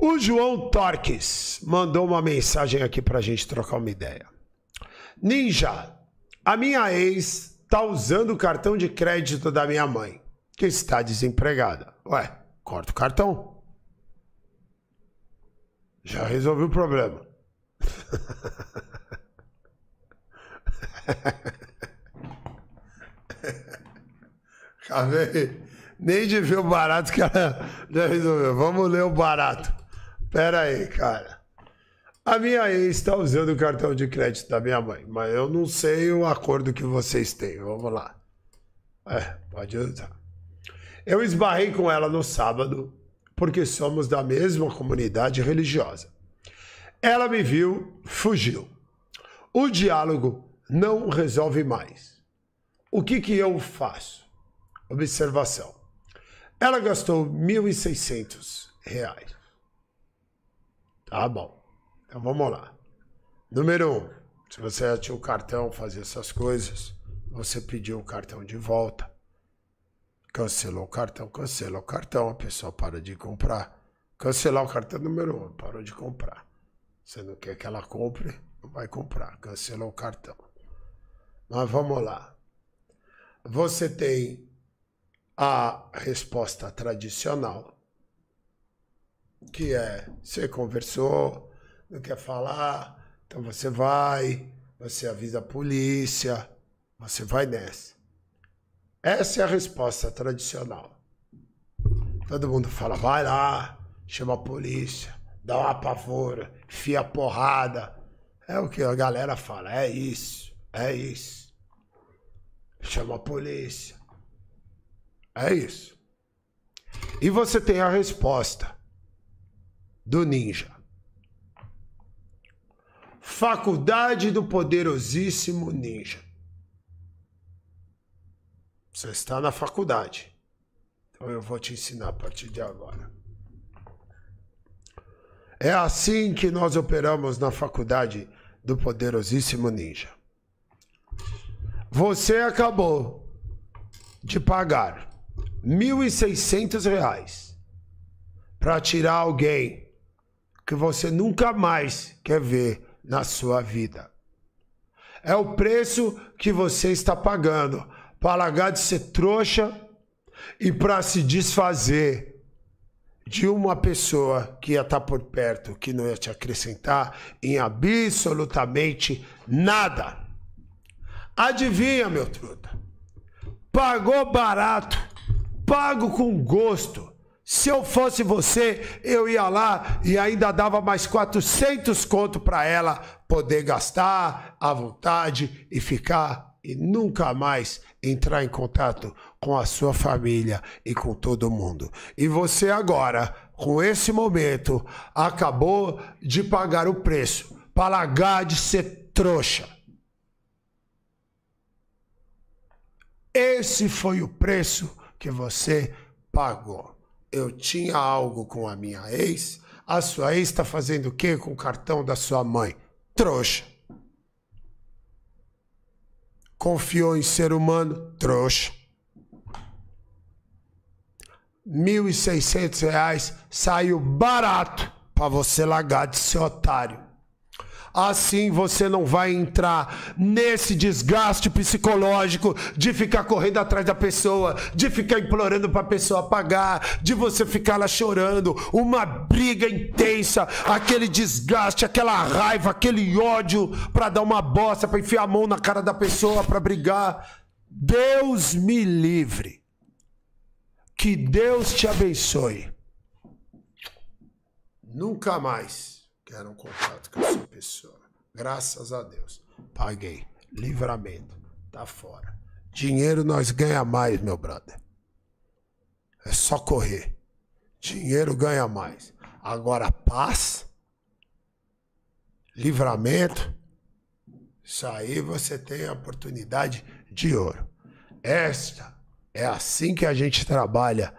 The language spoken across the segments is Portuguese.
O João Torques mandou uma mensagem aqui pra gente trocar uma ideia. Ninja, a minha ex tá usando o cartão de crédito da minha mãe, que está desempregada. Ué, corta o cartão. Já resolvi o problema. Nem de ver o barato que ela já resolveu. Vamos ler o barato. Pera aí, cara. A minha ex está usando o cartão de crédito da minha mãe, mas eu não sei o acordo que vocês têm. Vamos lá. É, pode usar. Eu esbarrei com ela no sábado, porque somos da mesma comunidade religiosa. Ela me viu, fugiu. O diálogo não resolve mais. O que, que eu faço? Observação. Ela gastou R$ 1.600. Tá bom. Então vamos lá. Número um, se você tinha o cartão, fazia essas coisas, você pediu o cartão de volta. Cancelou o cartão, cancela o cartão, a pessoa para de comprar. Cancelar o cartão é número um, parou de comprar. Você não quer que ela compre, não vai comprar, cancelou o cartão. Mas vamos lá. Você tem a resposta tradicional que é você conversou, não quer falar, então você vai, você avisa a polícia, você vai nessa. Essa é a resposta tradicional. Todo mundo fala, vai lá, chama a polícia, dá uma pavora, fia porrada. É o que a galera fala, é isso, é isso. Chama a polícia. É isso. E você tem a resposta do ninja. Faculdade do poderosíssimo ninja. Você está na faculdade. Então eu vou te ensinar a partir de agora. É assim que nós operamos na faculdade do poderosíssimo ninja. Você acabou de pagar R$ 1.600 para tirar alguém que você nunca mais quer ver na sua vida. É o preço que você está pagando para largar de ser trouxa e para se desfazer de uma pessoa que ia estar tá por perto, que não ia te acrescentar em absolutamente nada. Adivinha, meu truta? Pagou barato, pago com gosto. Se eu fosse você, eu ia lá e ainda dava mais 400 conto para ela poder gastar à vontade e ficar e nunca mais entrar em contato com a sua família e com todo mundo. E você agora, com esse momento, acabou de pagar o preço para largar de ser trouxa. Esse foi o preço que você pagou eu tinha algo com a minha ex, a sua ex está fazendo o quê com o cartão da sua mãe? Trouxa. Confiou em ser humano? Trouxa. R$ 1.600 reais saiu barato para você largar de ser otário. Assim você não vai entrar nesse desgaste psicológico de ficar correndo atrás da pessoa, de ficar implorando para a pessoa pagar, de você ficar lá chorando, uma briga intensa, aquele desgaste, aquela raiva, aquele ódio para dar uma bosta, para enfiar a mão na cara da pessoa, para brigar. Deus me livre. Que Deus te abençoe. Nunca mais quero um contato com essa pessoa. Graças a Deus. Paguei. Livramento. Tá fora. Dinheiro nós ganha mais, meu brother. É só correr. Dinheiro ganha mais. Agora, paz, livramento, isso aí você tem a oportunidade de ouro. Esta é assim que a gente trabalha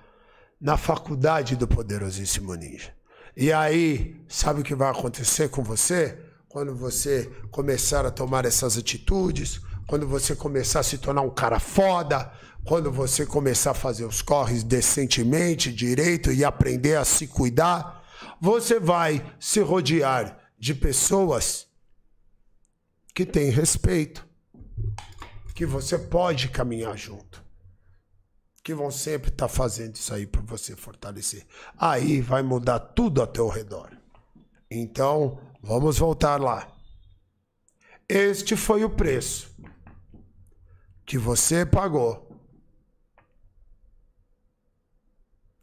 na faculdade do poderosíssimo ninja. E aí, sabe o que vai acontecer com você? quando você começar a tomar essas atitudes, quando você começar a se tornar um cara foda, quando você começar a fazer os corres decentemente, direito e aprender a se cuidar, você vai se rodear de pessoas que têm respeito, que você pode caminhar junto, que vão sempre estar tá fazendo isso aí para você fortalecer. Aí vai mudar tudo a teu redor. Então, vamos voltar lá. Este foi o preço que você pagou.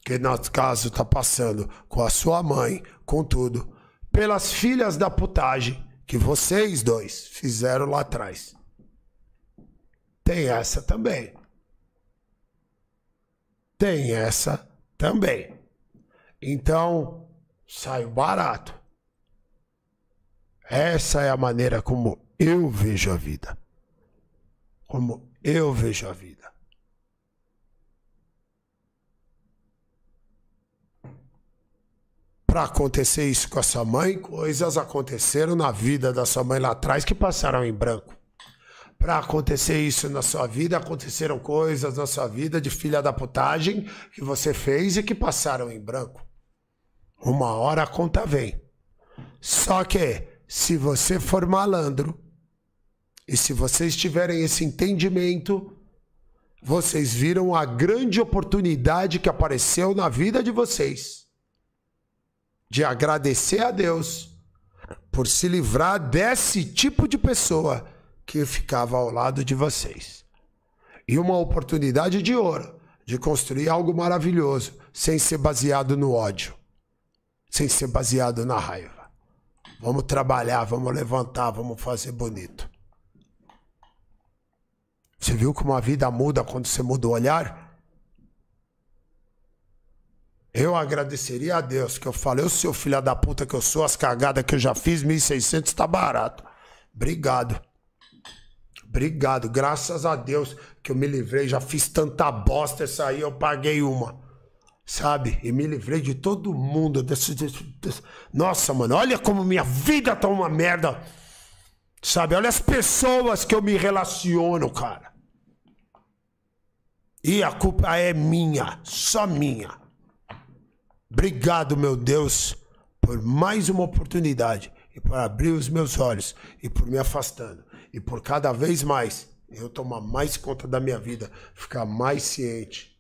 Que no caso está passando com a sua mãe, com tudo, pelas filhas da putagem que vocês dois fizeram lá atrás. Tem essa também. Tem essa também. Então, saiu barato. Essa é a maneira como eu vejo a vida. Como eu vejo a vida. Para acontecer isso com a sua mãe, coisas aconteceram na vida da sua mãe lá atrás que passaram em branco. Para acontecer isso na sua vida, aconteceram coisas na sua vida de filha da putagem que você fez e que passaram em branco. Uma hora a conta vem. Só que se você for malandro e se vocês tiverem esse entendimento, vocês viram a grande oportunidade que apareceu na vida de vocês de agradecer a Deus por se livrar desse tipo de pessoa que ficava ao lado de vocês. E uma oportunidade de ouro de construir algo maravilhoso sem ser baseado no ódio, sem ser baseado na raiva. Vamos trabalhar, vamos levantar, vamos fazer bonito. Você viu como a vida muda quando você muda o olhar? Eu agradeceria a Deus que eu falei, o seu filho da puta que eu sou, as cagadas que eu já fiz, 1.600 tá barato. Obrigado. Obrigado, graças a Deus que eu me livrei, já fiz tanta bosta, essa aí eu paguei uma sabe? E me livrei de todo mundo. Desse, desse, desse. Nossa, mano, olha como minha vida tá uma merda. Sabe? Olha as pessoas que eu me relaciono, cara. E a culpa é minha, só minha. Obrigado, meu Deus, por mais uma oportunidade e por abrir os meus olhos e por me afastando e por cada vez mais eu tomar mais conta da minha vida, ficar mais ciente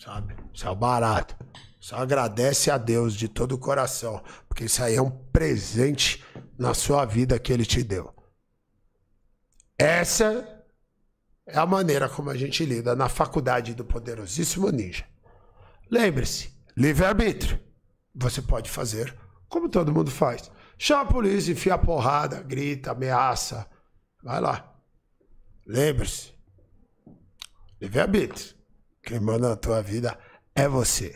sabe? Saiu é barato. Só agradece a Deus de todo o coração, porque isso aí é um presente na sua vida que ele te deu. Essa é a maneira como a gente lida na faculdade do poderosíssimo ninja. Lembre-se, livre-arbítrio. Você pode fazer como todo mundo faz. Chama a polícia, enfia a porrada, grita, ameaça. Vai lá. Lembre-se. Livre-arbítrio. Quem manda na tua vida é você.